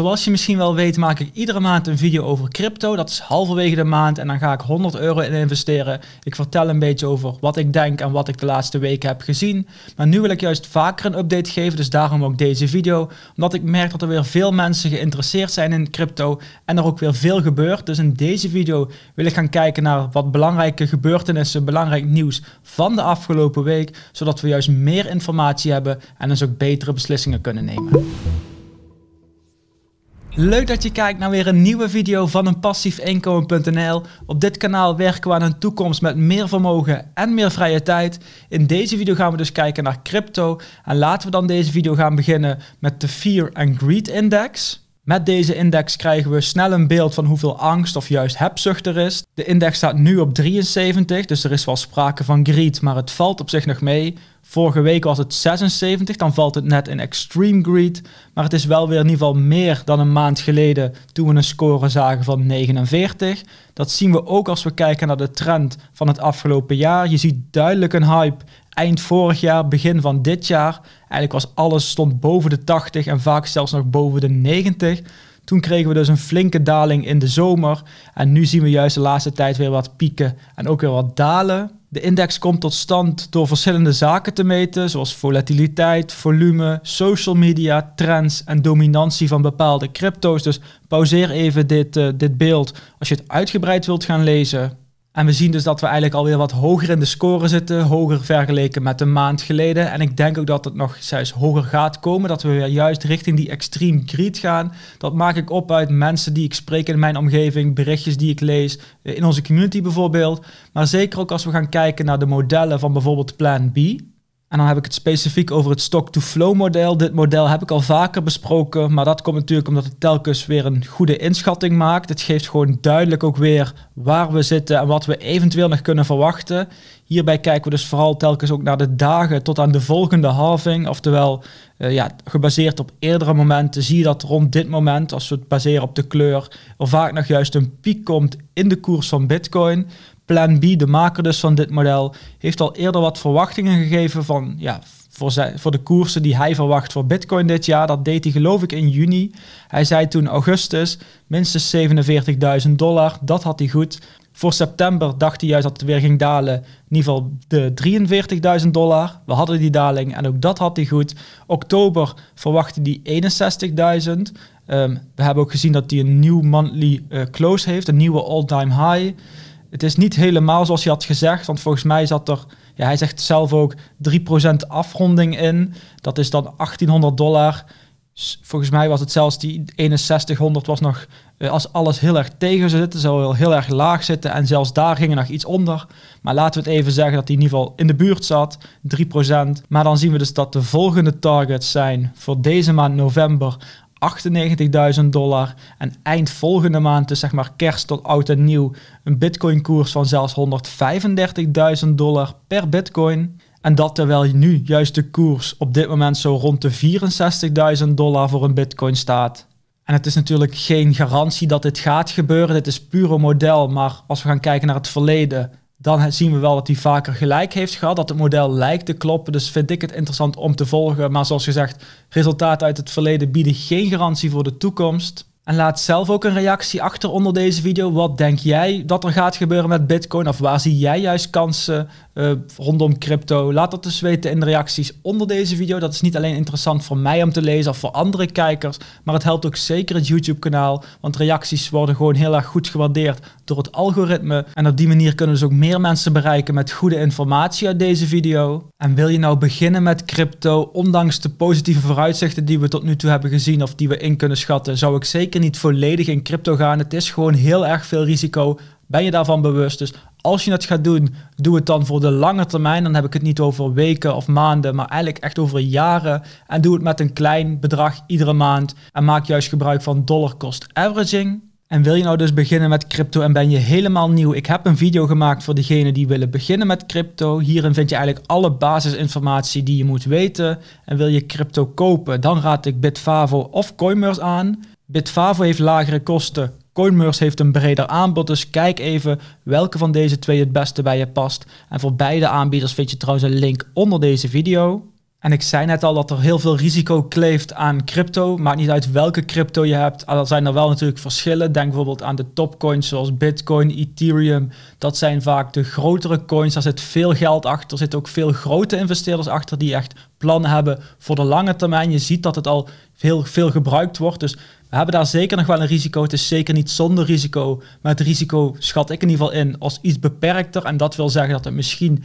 Zoals je misschien wel weet maak ik iedere maand een video over crypto. Dat is halverwege de maand en dan ga ik 100 euro in investeren. Ik vertel een beetje over wat ik denk en wat ik de laatste weken heb gezien. Maar nu wil ik juist vaker een update geven, dus daarom ook deze video. Omdat ik merk dat er weer veel mensen geïnteresseerd zijn in crypto en er ook weer veel gebeurt. Dus in deze video wil ik gaan kijken naar wat belangrijke gebeurtenissen, belangrijk nieuws van de afgelopen week. Zodat we juist meer informatie hebben en dus ook betere beslissingen kunnen nemen. Leuk dat je kijkt naar weer een nieuwe video van een passiefinkomen.nl. Op dit kanaal werken we aan een toekomst met meer vermogen en meer vrije tijd. In deze video gaan we dus kijken naar crypto. En laten we dan deze video gaan beginnen met de Fear and Greed Index. Met deze index krijgen we snel een beeld van hoeveel angst of juist hebzucht er is. De index staat nu op 73, dus er is wel sprake van greed, maar het valt op zich nog mee. Vorige week was het 76, dan valt het net in extreme greed. Maar het is wel weer in ieder geval meer dan een maand geleden toen we een score zagen van 49. Dat zien we ook als we kijken naar de trend van het afgelopen jaar. Je ziet duidelijk een hype eind vorig jaar, begin van dit jaar. Eigenlijk was alles stond boven de 80 en vaak zelfs nog boven de 90. Toen kregen we dus een flinke daling in de zomer. En nu zien we juist de laatste tijd weer wat pieken en ook weer wat dalen. De index komt tot stand door verschillende zaken te meten, zoals volatiliteit, volume, social media, trends en dominantie van bepaalde crypto's. Dus pauzeer even dit, eh, dit beeld als je het uitgebreid wilt gaan lezen. En we zien dus dat we eigenlijk alweer wat hoger in de score zitten, hoger vergeleken met een maand geleden. En ik denk ook dat het nog zelfs hoger gaat komen, dat we weer juist richting die extreme greed gaan. Dat maak ik op uit mensen die ik spreek in mijn omgeving, berichtjes die ik lees, eh, in onze community bijvoorbeeld. Maar zeker ook als we gaan kijken naar de modellen van bijvoorbeeld Plan B, en dan heb ik het specifiek over het stock-to-flow model. Dit model heb ik al vaker besproken, maar dat komt natuurlijk omdat het telkens weer een goede inschatting maakt. Het geeft gewoon duidelijk ook weer waar we zitten en wat we eventueel nog kunnen verwachten. Hierbij kijken we dus vooral telkens ook naar de dagen tot aan de volgende halving. Oftewel, eh, ja, gebaseerd op eerdere momenten zie je dat rond dit moment, als we het baseren op de kleur, er vaak nog juist een piek komt in de koers van Bitcoin. Plan B, de maker dus van dit model, heeft al eerder wat verwachtingen gegeven van ja, voor, voor de koersen die hij verwacht voor Bitcoin dit jaar. Dat deed hij geloof ik in juni. Hij zei toen augustus minstens 47.000 dollar. Dat had hij goed. Voor september dacht hij juist dat het weer ging dalen. In ieder geval de 43.000 dollar. We hadden die daling en ook dat had hij goed. Oktober verwachtte hij 61.000. Ehm, we hebben ook gezien dat hij een nieuw monthly eh, close heeft, een nieuwe all-time high het is niet helemaal zoals je had gezegd. Want volgens mij zat er, ja, hij zegt zelf ook 3% afronding in. Dat is dan 1800 dollar. Volgens mij was het zelfs die 6100 was nog, eh, als alles heel erg tegen zou zitten, zou heel erg laag zitten. En zelfs daar ging er nog iets onder. Maar laten we het even zeggen dat hij in ieder geval in de buurt zat, 3%. Maar dan zien we dus dat de volgende targets zijn voor deze maand november 98.000 dollar. En eind volgende maand, dus zeg maar kerst tot oud en nieuw, een bitcoin koers van zelfs 135.000 dollar per bitcoin. En dat terwijl nu juist de koers op dit moment zo rond de 64.000 dollar voor een bitcoin staat. En het is natuurlijk geen garantie dat dit gaat gebeuren. Dit is puur een model. Maar als we gaan kijken naar het verleden, dan zien we wel dat hij vaker gelijk heeft gehad. Dat het model lijkt te kloppen. Dus vind ik het interessant om te volgen. Maar zoals gezegd, resultaten uit het verleden bieden geen garantie voor de toekomst. En laat zelf ook een reactie achter onder deze video. Wat denk jij dat er gaat gebeuren met Bitcoin? Of waar zie jij juist kansen eh, rondom crypto. Laat dat dus weten in de reacties onder deze video. Dat is niet alleen interessant voor mij om te lezen of voor andere kijkers, maar het helpt ook zeker het YouTube-kanaal, want reacties worden gewoon heel erg goed gewaardeerd door het algoritme. En op die manier kunnen dus ook meer mensen bereiken met goede informatie uit deze video. En wil je nou beginnen met crypto, ondanks de positieve vooruitzichten die we tot nu toe hebben gezien of die we in kunnen schatten, zou ik zeker niet volledig in crypto gaan. Het is gewoon heel erg veel risico ben je daarvan bewust? Dus als je het gaat doen, doe het dan voor de lange termijn. Dan heb ik het niet over weken of maanden, maar eigenlijk echt over jaren. En doe het met een klein bedrag iedere maand. En maak juist gebruik van dollar cost averaging. En wil je nou dus beginnen met crypto en ben je helemaal nieuw? Ik heb een video gemaakt voor degenen die willen beginnen met crypto. Hierin vind je eigenlijk alle basisinformatie die je moet weten. En wil je crypto kopen, dan raad ik Bitfavo of Coinmerce aan. Bitfavo heeft lagere kosten, CoinMerse heeft een breder aanbod, dus kijk even welke van deze twee het beste bij je past. En voor beide aanbieders vind je trouwens een link onder deze video. En ik zei net al dat er heel veel risico kleeft aan crypto. Maakt niet uit welke crypto je hebt. Er ah, zijn er wel natuurlijk verschillen. Denk bijvoorbeeld aan de topcoins zoals Bitcoin, Ethereum. Dat zijn vaak de grotere coins. Daar zit veel geld achter. Er zitten ook veel grote investeerders achter die echt plannen hebben voor de lange termijn. Je ziet dat het al heel veel gebruikt wordt. Dus we hebben daar zeker nog wel een risico. Het is zeker niet zonder risico. Maar het risico schat ik in ieder geval in als iets beperkter. En dat wil zeggen dat het misschien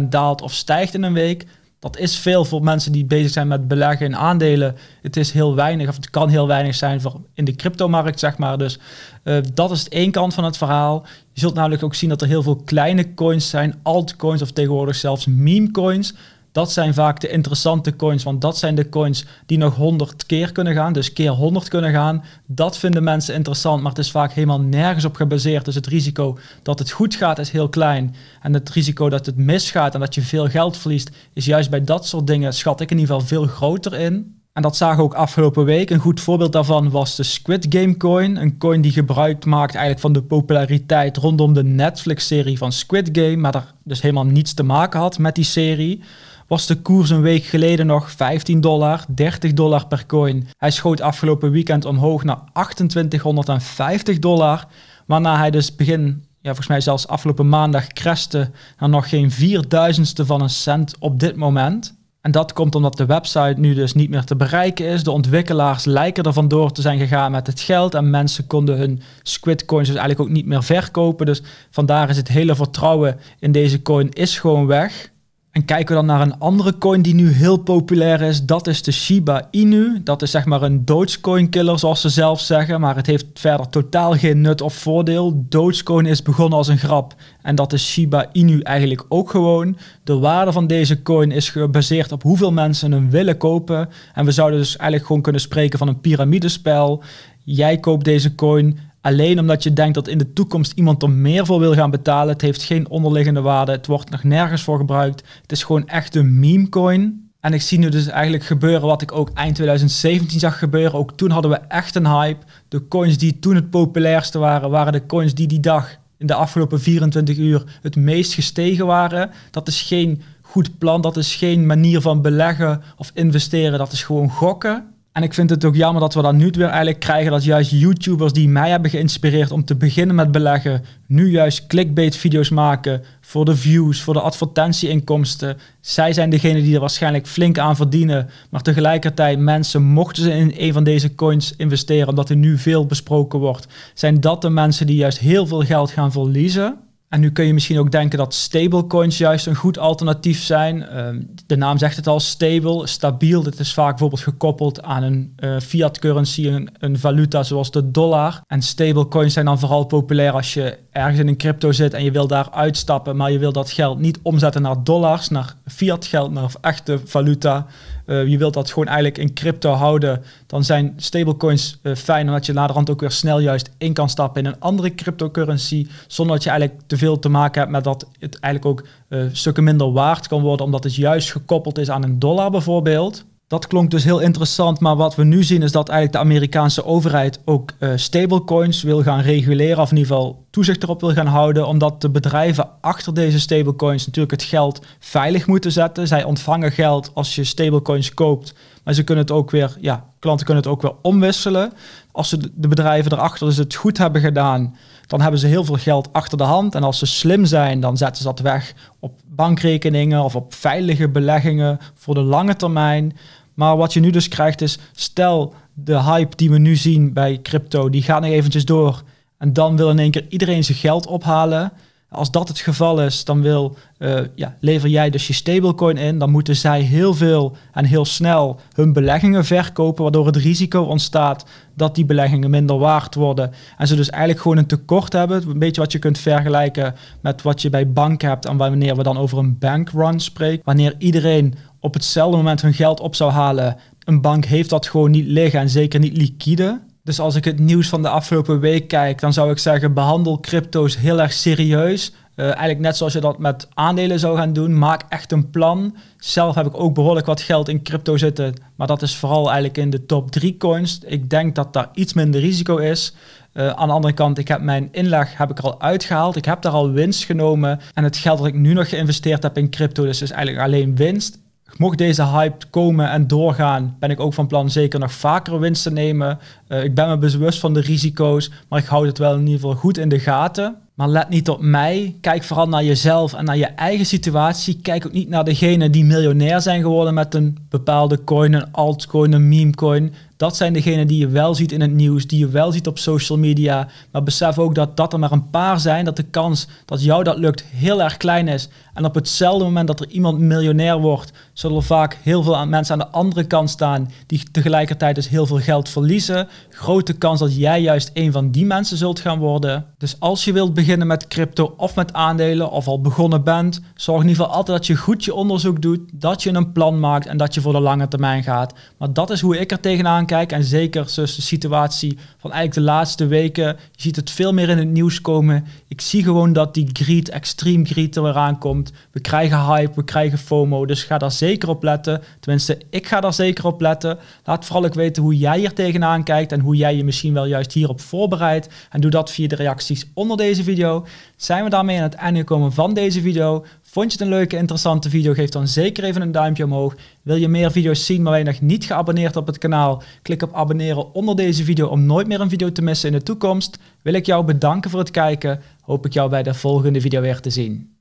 20% daalt of stijgt in een week. Dat is veel voor mensen die bezig zijn met beleggen in aandelen. Het is heel weinig, of het kan heel weinig zijn voor in de cryptomarkt, zeg maar. Dus eh, dat is het één kant van het verhaal. Je zult namelijk ook zien dat er heel veel kleine coins zijn, altcoins of tegenwoordig zelfs meme coins. Dat zijn vaak de interessante coins, want dat zijn de coins die nog 100 keer kunnen gaan, dus keer 100 kunnen gaan. Dat vinden mensen interessant, maar het is vaak helemaal nergens op gebaseerd. Dus het risico dat het goed gaat is heel klein. En het risico dat het misgaat en dat je veel geld verliest, is juist bij dat soort dingen, schat ik in ieder geval, veel groter in. En dat zagen we ook afgelopen week. Een goed voorbeeld daarvan was de Squid Game coin. Een coin die gebruik maakt eigenlijk van de populariteit rondom de Netflix-serie van Squid Game, maar daar dus helemaal niets te maken had met die serie. Was de koers een week geleden nog 15 dollar, 30 dollar per coin. Hij schoot afgelopen weekend omhoog naar 2850 dollar, waarna hij dus begin ja, volgens mij zelfs afgelopen maandag crashte naar nog geen vierduizendste van een cent op dit moment. En dat komt omdat de website nu dus niet meer te bereiken is. De ontwikkelaars lijken er vandoor te zijn gegaan met het geld. En mensen konden hun Squid Coins dus eigenlijk ook niet meer verkopen. Dus vandaar is het hele vertrouwen in deze coin is gewoon weg. En kijken we dan naar een andere coin die nu heel populair is, dat is de Shiba Inu. Dat is zeg maar een Dogecoin killer, zoals ze zelf zeggen, maar het heeft verder totaal geen nut of voordeel. Dogecoin is begonnen als een grap en dat is Shiba Inu eigenlijk ook gewoon. De waarde van deze coin is gebaseerd op hoeveel mensen hem willen kopen. En we zouden dus eigenlijk gewoon kunnen spreken van een piramidespel. Jij koopt deze coin, alleen omdat je denkt dat in de toekomst iemand er meer voor wil gaan betalen. Het heeft geen onderliggende waarde. Het wordt nog nergens voor gebruikt. Het is gewoon echt een meme coin. En ik zie nu dus eigenlijk gebeuren wat ik ook eind 2017 zag gebeuren. Ook toen hadden we echt een hype. De coins die toen het populairste waren, waren de coins die die dag in de afgelopen 24 uur het meest gestegen waren. Dat is geen goed plan, dat is geen manier van beleggen of investeren, dat is gewoon gokken. En ik vind het ook jammer dat we dat nu weer eigenlijk krijgen. Dat juist YouTubers die mij hebben geïnspireerd om te beginnen met beleggen. Nu juist clickbait video's maken voor de views, voor de advertentieinkomsten. Zij zijn degene die er waarschijnlijk flink aan verdienen. Maar tegelijkertijd mensen, mochten ze in een van deze coins investeren, omdat er nu veel besproken wordt. Zijn dat de mensen die juist heel veel geld gaan verliezen. En nu kun je misschien ook denken dat stablecoins juist een goed alternatief zijn. Ehm, de naam zegt het al, stable, stabiel. Dit is vaak bijvoorbeeld gekoppeld aan een uh, fiat currency, een, valuta zoals de dollar. En stablecoins zijn dan vooral populair als je ergens in een crypto zit en je wil daar uitstappen, maar je wil dat geld niet omzetten naar dollars, naar fiat geld, naar echte valuta je eh, wilt dat gewoon eigenlijk in crypto houden, dan zijn stablecoins uh, fijn omdat je naderhand ook weer snel juist in kan stappen in een andere cryptocurrency, zonder dat je eigenlijk te veel te maken hebt met dat het eigenlijk ook uh, stukken minder waard kan worden, omdat het juist gekoppeld is aan een dollar bijvoorbeeld. Dat klonk dus heel interessant, maar wat we nu zien is dat eigenlijk de Amerikaanse overheid ook stablecoins wil gaan reguleren, of in ieder geval toezicht erop wil gaan houden, omdat de bedrijven achter deze stablecoins natuurlijk het geld veilig moeten zetten. Zij ontvangen geld als je stablecoins koopt, maar ze kunnen het ook weer, ja, klanten kunnen het ook weer omwisselen. Als ze de bedrijven erachter dus het goed hebben gedaan, dan hebben ze heel veel geld achter de hand. En als ze slim zijn, dan zetten ze dat weg op bankrekeningen of op veilige beleggingen voor de lange termijn. Maar wat je nu dus krijgt is, stel de hype die we nu zien bij crypto, die gaat nog eventjes door. En dan wil in één keer iedereen zijn geld ophalen. Als dat het geval is, dan wil, eh, ja, lever jij dus je stablecoin in. Dan moeten zij heel veel en heel snel hun beleggingen verkopen, waardoor het risico ontstaat dat die beleggingen minder waard worden. En ze dus eigenlijk gewoon een tekort hebben. Een beetje wat je kunt vergelijken met wat je bij banken hebt en wanneer we dan over een bankrun spreken. Wanneer iedereen op hetzelfde moment hun geld op zou halen. Een bank heeft dat gewoon niet liggen en zeker niet liquide. Dus als ik het nieuws van de afgelopen week kijk, dan zou ik zeggen: behandel crypto's heel erg serieus. Eh, eigenlijk net zoals je dat met aandelen zou gaan doen. Maak echt een plan. Zelf heb ik ook behoorlijk wat geld in crypto zitten. Maar dat is vooral eigenlijk in de top 3 coins. Ik denk dat daar iets minder risico is. Eh, aan de andere kant, ik heb mijn inleg heb ik er al uitgehaald. Ik heb daar al winst genomen. En het geld dat ik nu nog geïnvesteerd heb in crypto, dus is eigenlijk alleen winst mocht deze hype komen en doorgaan, ben ik ook van plan zeker nog vaker winst te nemen. Eh, ik ben me bewust van de risico's, maar ik houd het wel in ieder geval goed in de gaten. Maar let niet op mij. Kijk vooral naar jezelf en naar je eigen situatie. Kijk ook niet naar degenen die miljonair zijn geworden met een bepaalde coin, een altcoin, een memecoin. Dat zijn degenen die je wel ziet in het nieuws, die je wel ziet op social media. Maar besef ook dat dat er maar een paar zijn, dat de kans dat jou dat lukt heel erg klein is. En op hetzelfde moment dat er iemand miljonair wordt, zullen er vaak heel veel mensen aan de andere kant staan die tegelijkertijd dus heel veel geld verliezen. Grote kans dat jij juist een van die mensen zult gaan worden. Dus als je wilt beginnen met crypto of met aandelen of al begonnen bent, zorg in ieder geval altijd dat je goed je onderzoek doet, dat je een plan maakt en dat je voor de lange termijn gaat. Maar dat is hoe ik er tegenaan kijk en zeker sinds de situatie van eigenlijk de laatste weken. Je ziet het veel meer in het nieuws komen. Ik zie gewoon dat die greed, extreem greed er weer aankomt. We krijgen hype, we krijgen FOMO. Dus ga daar zeker op letten. Tenminste, ik ga daar zeker op letten. Laat vooral ook weten hoe jij hier tegenaan kijkt en hoe jij je misschien wel juist hierop voorbereidt. En doe dat via de reacties onder deze video. Zijn we daarmee aan het einde gekomen van deze video? Vond je het een leuke, interessante video? Geef dan zeker even een duimpje omhoog. Wil je meer video's zien, maar ben je nog niet geabonneerd op het kanaal? Klik op abonneren onder deze video om nooit meer een video te missen in de toekomst. Wil ik jou bedanken voor het kijken. Hoop ik jou bij de volgende video weer te zien.